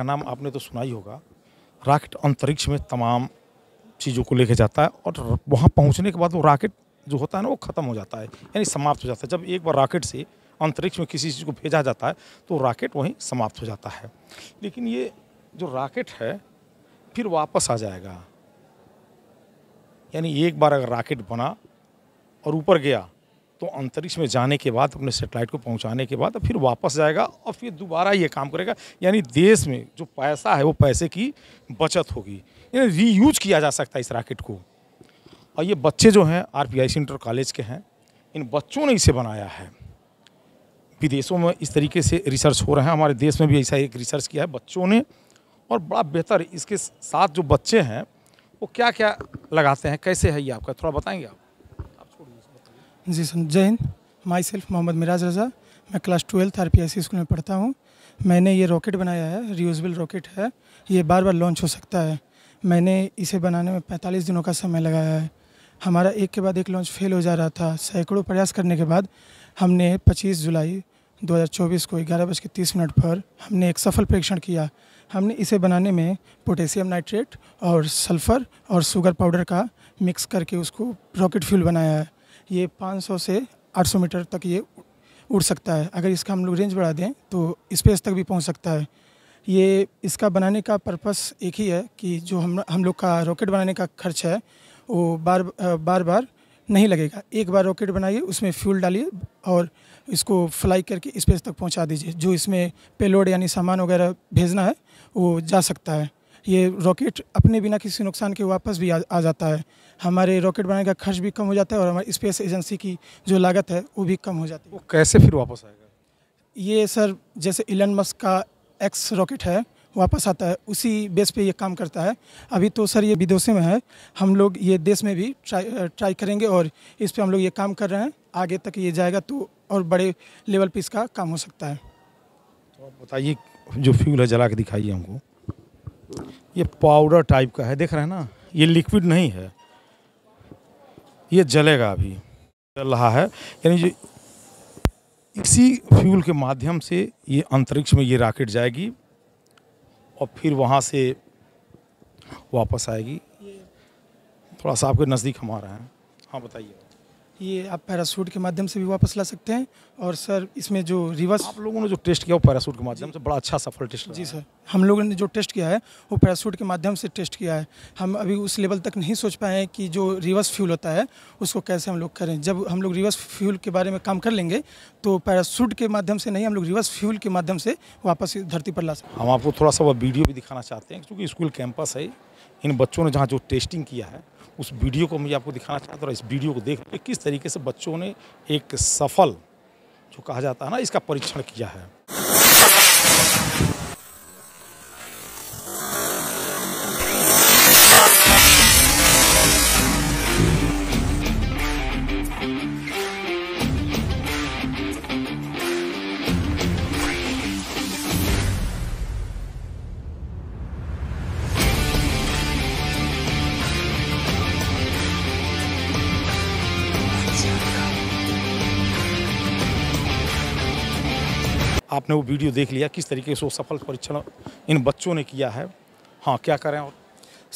का नाम आपने तो सुना ही होगा राकेट अंतरिक्ष में तमाम चीज़ों को लेके जाता है और वहाँ पहुँचने के बाद वो राकेट जो होता है ना वो ख़त्म हो जाता है यानी समाप्त हो जाता है जब एक बार राकेट से अंतरिक्ष में किसी चीज़ को भेजा जाता है तो राकेट वहीं समाप्त हो जाता है लेकिन ये जो राकेट है फिर वापस आ जाएगा यानी एक बार अगर राकेट बना और ऊपर गया तो अंतरिक्ष में जाने के बाद अपने सेटेलाइट को पहुंचाने के बाद फिर वापस जाएगा और फिर दोबारा ये काम करेगा यानी देश में जो पैसा है वो पैसे की बचत होगी यानी रीयूज किया जा सकता है इस रॉकेट को और ये बच्चे जो हैं आर पी आई कॉलेज के हैं इन बच्चों ने इसे बनाया है विदेशों में इस तरीके से रिसर्च हो रहे हैं हमारे देश में भी ऐसा एक रिसर्च किया है बच्चों ने और बड़ा बेहतर इसके साथ जो बच्चे हैं वो क्या क्या लगाते हैं कैसे है ये आपका थोड़ा बताएंगे आप जी सर जय हिंद माई सेल्फ मोहम्मद मिराज रज़ा मैं class twelfth R P school में पढ़ता हूँ मैंने ये रॉकेट बनाया है रियूजबल रॉकेट है ये बार बार लॉन्च हो सकता है मैंने इसे बनाने में 45 दिनों का समय लगाया है हमारा एक के बाद एक लॉन्च फेल हो जा रहा था सैकड़ों प्रयास करने के बाद हमने 25 जुलाई 2024 को ग्यारह बज के तीस मिनट पर हमने एक सफल परीक्षण किया हमने इसे बनाने में पोटेशियम नाइट्रेट और सल्फ़र और शुगर पाउडर का मिक्स करके उसको रॉकेट फ्यूल बनाया है ये 500 से 800 मीटर तक ये उड़ सकता है अगर इसका हम लोग रेंज बढ़ा दें तो स्पेस तक भी पहुंच सकता है ये इसका बनाने का पर्पस एक ही है कि जो हम हम लोग का रॉकेट बनाने का खर्च है वो बार बार बार नहीं लगेगा एक बार रॉकेट बनाइए उसमें फ्यूल डालिए और इसको फ्लाई करके स्पेस तक पहुंचा दीजिए जो इसमें पेलोड यानी सामान वगैरह भेजना है वो जा सकता है ये रॉकेट अपने बिना किसी नुकसान के वापस भी आ, आ जाता है हमारे रॉकेट बनाने का खर्च भी कम हो जाता है और हमारी स्पेस एजेंसी की जो लागत है वो भी कम हो जाती है वो कैसे फिर वापस आएगा ये सर जैसे इलन मस्क का एक्स रॉकेट है वापस आता है उसी बेस पे ये काम करता है अभी तो सर ये विदेशों में है हम लोग ये देश में भी ट्राई ट्राई करेंगे और इस पर हम लोग ये काम कर रहे हैं आगे तक ये जाएगा तो और बड़े लेवल पे इसका काम हो सकता है तो बताइए जो फ्यूल है जला के दिखाइए हमको ये पाउडर टाइप का है देख रहे हैं ना ये लिक्विड नहीं है ये जलेगा अभी जल रहा है यानी जो इसी फ्यूल के माध्यम से ये अंतरिक्ष में ये रॉकेट जाएगी और फिर वहाँ से वापस आएगी थोड़ा सा आपके नज़दीक हम आ रहे हैं हाँ बताइए ये आप पैरासूट के माध्यम से भी वापस ला सकते हैं और सर इसमें जो रिवर्स आप लोगों ने जो टेस्ट किया वो पैरासूट के माध्यम से बड़ा अच्छा सफल टेस्ट जी सर हम लोगों ने जो टेस्ट किया है वो पैरासूट के माध्यम से टेस्ट किया है हम अभी उस लेवल तक नहीं सोच पाए हैं कि जो रिवर्स फ्यूल होता है उसको कैसे हम लोग करें जब हम लोग रिवर्स फ्यूल के बारे में काम कर लेंगे तो पैरासूट के माध्यम से नहीं हम लोग रिवर्स फ्यूल के माध्यम से वापस धरती पर ला सकते हम आपको थोड़ा सा वह वीडियो भी दिखाना चाहते हैं क्योंकि स्कूल कैंपस है इन बच्चों ने जहाँ जो टेस्टिंग किया है उस वीडियो को मैं आपको दिखाना चाहता और तो इस वीडियो को देख किस तरीके से बच्चों ने एक सफल जो कहा जाता है ना इसका परीक्षण किया है आपने वो वीडियो देख लिया किस तरीके से वो सफल परीक्षण इन बच्चों ने किया है हाँ क्या करें और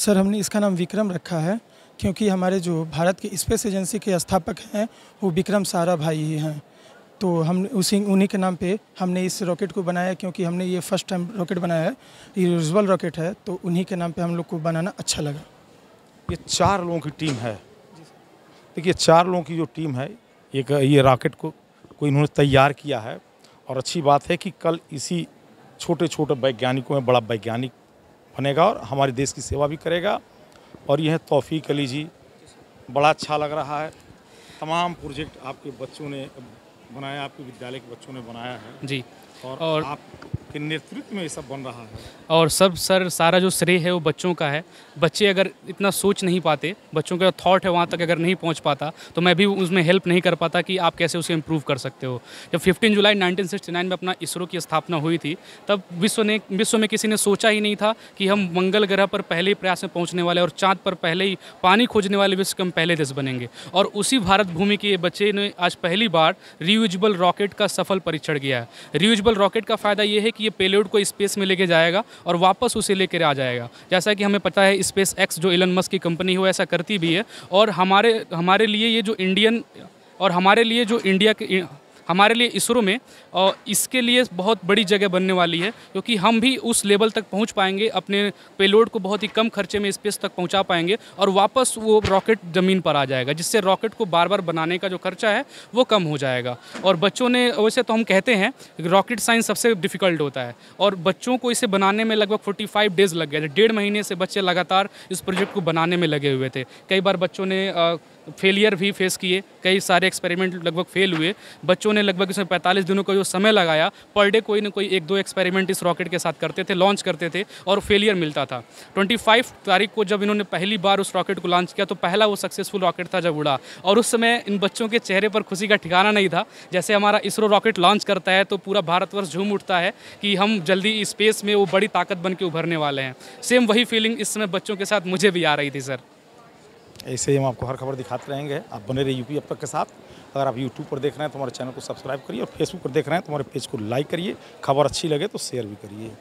सर हमने इसका नाम विक्रम रखा है क्योंकि हमारे जो भारत की स्पेस एजेंसी के स्थापक हैं वो विक्रम सारा भाई ही हैं तो हम उसी उन्हीं के नाम पे हमने इस रॉकेट को बनाया क्योंकि हमने ये फर्स्ट टाइम रॉकेट बनाया है ये यूजल रॉकेट है तो उन्हीं के नाम पे हम लोग को बनाना अच्छा लगा ये चार लोगों की टीम है देखिए चार लोगों की जो टीम है एक ये रॉकेट को कोई इन्होंने तैयार किया है और अच्छी बात है कि कल इसी छोटे छोटे वैज्ञानिकों में बड़ा वैज्ञानिक बनेगा और हमारे देश की सेवा भी करेगा और यह तौफीक अली जी बड़ा अच्छा लग रहा है तमाम प्रोजेक्ट आपके बच्चों ने बनाया आपके विद्यालय के बच्चों ने बनाया है जी और, और आपके नेतृत्व में ये सब बन रहा है और सब सर सारा जो श्रेय है वो बच्चों का है बच्चे अगर इतना सोच नहीं पाते बच्चों का थॉट है वहाँ तक अगर नहीं पहुँच पाता तो मैं भी उसमें हेल्प नहीं कर पाता कि आप कैसे उसे इम्प्रूव कर सकते हो जब 15 जुलाई 1969 में अपना इसरो की स्थापना हुई थी तब विश्व ने विश्व में किसी ने सोचा ही नहीं था कि हम मंगल ग्रह पर पहले ही प्रयास में पहुँचने वाले और चाँद पर पहले ही पानी खोजने वाले विश्व के हम पहले देश बनेंगे और उसी भारत भूमि के बच्चे ने आज पहली बार रियू रियूजबल रॉकेट का सफल परीक्षण किया है रियूजबल रॉकेट का फ़ायदा यह है कि ये पेलोड को स्पेस में लेके जाएगा और वापस उसे लेकर आ जाएगा जैसा कि हमें पता है स्पेस एक्स जो एलन मस्क की कंपनी हो ऐसा करती भी है और हमारे हमारे लिए ये जो इंडियन और हमारे लिए जो इंडिया के हमारे लिए इसरो में और इसके लिए बहुत बड़ी जगह बनने वाली है क्योंकि हम भी उस लेवल तक पहुंच पाएंगे अपने पेलोड को बहुत ही कम खर्चे में स्पेस तक पहुंचा पाएंगे और वापस वो रॉकेट ज़मीन पर आ जाएगा जिससे रॉकेट को बार बार बनाने का जो खर्चा है वो कम हो जाएगा और बच्चों ने वैसे तो हम कहते हैं रॉकेट साइंस सबसे डिफ़िकल्ट होता है और बच्चों को इसे बनाने में लगभग फोर्टी डेज़ लग गए थे डेढ़ महीने से बच्चे लगातार इस प्रोजेक्ट को बनाने में लगे हुए थे कई बार बच्चों ने फेलियर भी फेस किए कई सारे एक्सपेरिमेंट लगभग फेल हुए बच्चों ने लगभग इसमें पैंतालीस दिनों का जो समय लगाया पर डे कोई ना कोई एक दो एक्सपेरिमेंट इस रॉकेट के साथ करते थे लॉन्च करते थे और फेलियर मिलता था ट्वेंटी तारीख को जब इन्होंने पहली बार उस रॉकेट को लॉन्च किया तो पहला वो सक्सेसफुल रॉकेट था जब उड़ा और उस समय इन बच्चों के चेहरे पर खुशी का ठिकाना नहीं था जैसे हमारा इसरो रॉकेट लॉन्च करता है तो पूरा भारतवर्ष झूम उठता है कि हम जल्दी स्पेस में वो बड़ी ताकत बन के उभरने वाले हैं सेम वही फीलिंग इस समय बच्चों के साथ मुझे भी आ रही थी सर ऐसे ही हम आपको हर खबर दिखाते रहेंगे आप बने रहिए यूपी अब तक के साथ अगर आप यूट्यूब पर देख रहे हैं तो हमारे चैनल को सब्सक्राइब करिए और फेसबुक पर देख रहे हैं तो हमारे पेज को लाइक करिए खबर अच्छी लगे तो शेयर भी करिए